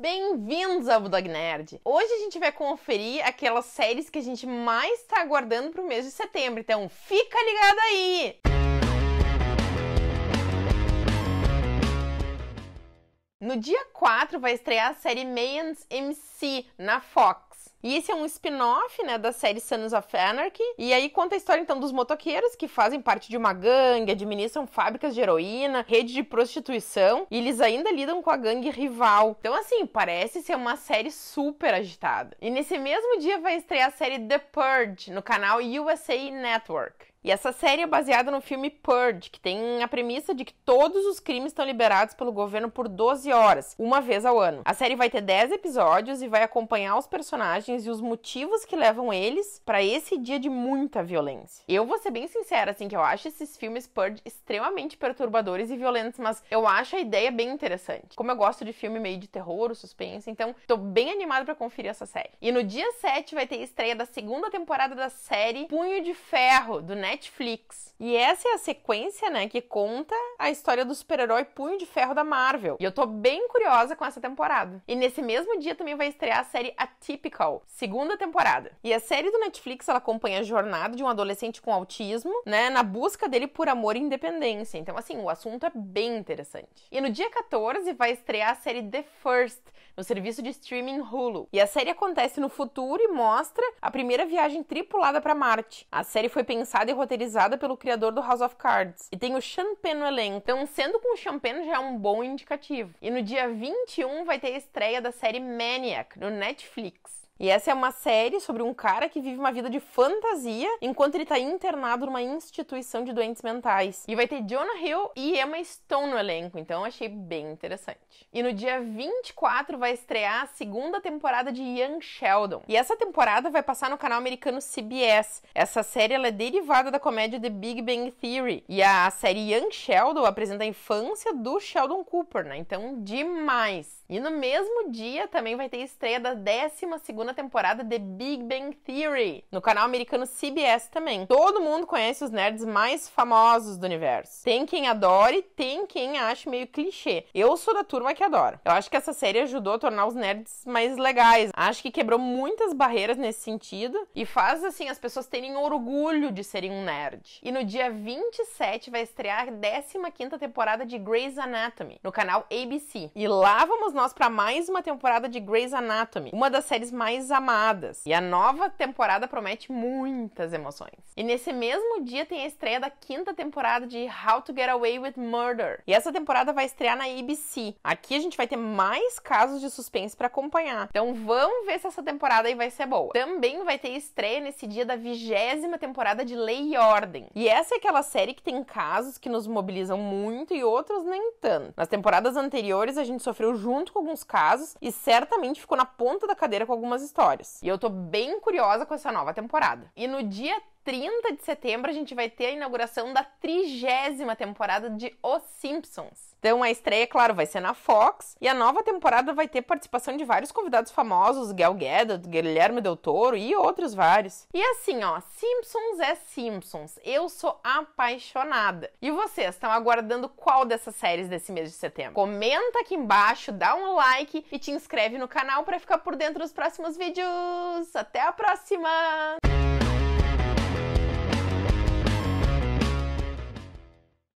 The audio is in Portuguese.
Bem-vindos ao Bulldog Nerd! Hoje a gente vai conferir aquelas séries que a gente mais está aguardando para o mês de setembro, então fica ligado aí! No dia 4 vai estrear a série Mayans MC na Fox. E esse é um spin-off, né, da série Sons of Anarchy. E aí conta a história então dos motoqueiros que fazem parte de uma gangue, administram fábricas de heroína, rede de prostituição, e eles ainda lidam com a gangue rival. Então assim, parece ser uma série super agitada. E nesse mesmo dia vai estrear a série The Purge no canal USA Network. E essa série é baseada no filme Purge, que tem a premissa de que todos os crimes estão liberados pelo governo por 12 horas, uma vez ao ano. A série vai ter 10 episódios e vai acompanhar os personagens e os motivos que levam eles para esse dia de muita violência. Eu vou ser bem sincera, assim, que eu acho esses filmes Purge extremamente perturbadores e violentos, mas eu acho a ideia bem interessante. Como eu gosto de filme meio de terror, suspense, então tô bem animada para conferir essa série. E no dia 7 vai ter estreia da segunda temporada da série Punho de Ferro, do Netflix Netflix. E essa é a sequência, né, que conta a história do super-herói Punho de Ferro da Marvel. E eu tô bem curiosa com essa temporada. E nesse mesmo dia também vai estrear a série Atypical, segunda temporada. E a série do Netflix, ela acompanha a jornada de um adolescente com autismo, né, na busca dele por amor e independência. Então, assim, o assunto é bem interessante. E no dia 14 vai estrear a série The First, no serviço de streaming Hulu. E a série acontece no futuro e mostra a primeira viagem tripulada para Marte. A série foi pensada e roteirizada pelo criador do House of Cards. E tem o Sean no elenco. Então, sendo com o Sean já é um bom indicativo. E no dia 21 vai ter a estreia da série Maniac no Netflix. E essa é uma série sobre um cara que vive uma vida de fantasia enquanto ele tá internado numa instituição de doentes mentais. E vai ter Jonah Hill e Emma Stone no elenco, então achei bem interessante. E no dia 24 vai estrear a segunda temporada de Young Sheldon. E essa temporada vai passar no canal americano CBS. Essa série ela é derivada da comédia The Big Bang Theory. E a série Young Sheldon apresenta a infância do Sheldon Cooper, né? Então, demais! E no mesmo dia também vai ter estreia da 12 segunda segunda temporada de Big Bang Theory, no canal americano CBS também. Todo mundo conhece os nerds mais famosos do universo. Tem quem adore, tem quem ache meio clichê. Eu sou da turma que adora. Eu acho que essa série ajudou a tornar os nerds mais legais. Acho que quebrou muitas barreiras nesse sentido e faz assim as pessoas terem orgulho de serem um nerd. E no dia 27 vai estrear a 15ª temporada de Grey's Anatomy no canal ABC. E lá vamos nós para mais uma temporada de Grey's Anatomy, uma das séries mais mais amadas. E a nova temporada promete muitas emoções. E nesse mesmo dia tem a estreia da quinta temporada de How to Get Away with Murder. E essa temporada vai estrear na ABC. Aqui a gente vai ter mais casos de suspense para acompanhar. Então vamos ver se essa temporada aí vai ser boa. Também vai ter estreia nesse dia da vigésima temporada de Lei e Ordem. E essa é aquela série que tem casos que nos mobilizam muito e outros nem tanto. Nas temporadas anteriores a gente sofreu junto com alguns casos e certamente ficou na ponta da cadeira com algumas histórias. E eu tô bem curiosa com essa nova temporada. E no dia 30 de setembro, a gente vai ter a inauguração da trigésima temporada de Os Simpsons. Então, a estreia, claro, vai ser na Fox. E a nova temporada vai ter participação de vários convidados famosos, Gal Gadot, Guilherme Del Toro e outros vários. E assim, ó, Simpsons é Simpsons. Eu sou apaixonada. E vocês, estão aguardando qual dessas séries desse mês de setembro? Comenta aqui embaixo, dá um like e te inscreve no canal para ficar por dentro dos próximos vídeos. Até a próxima!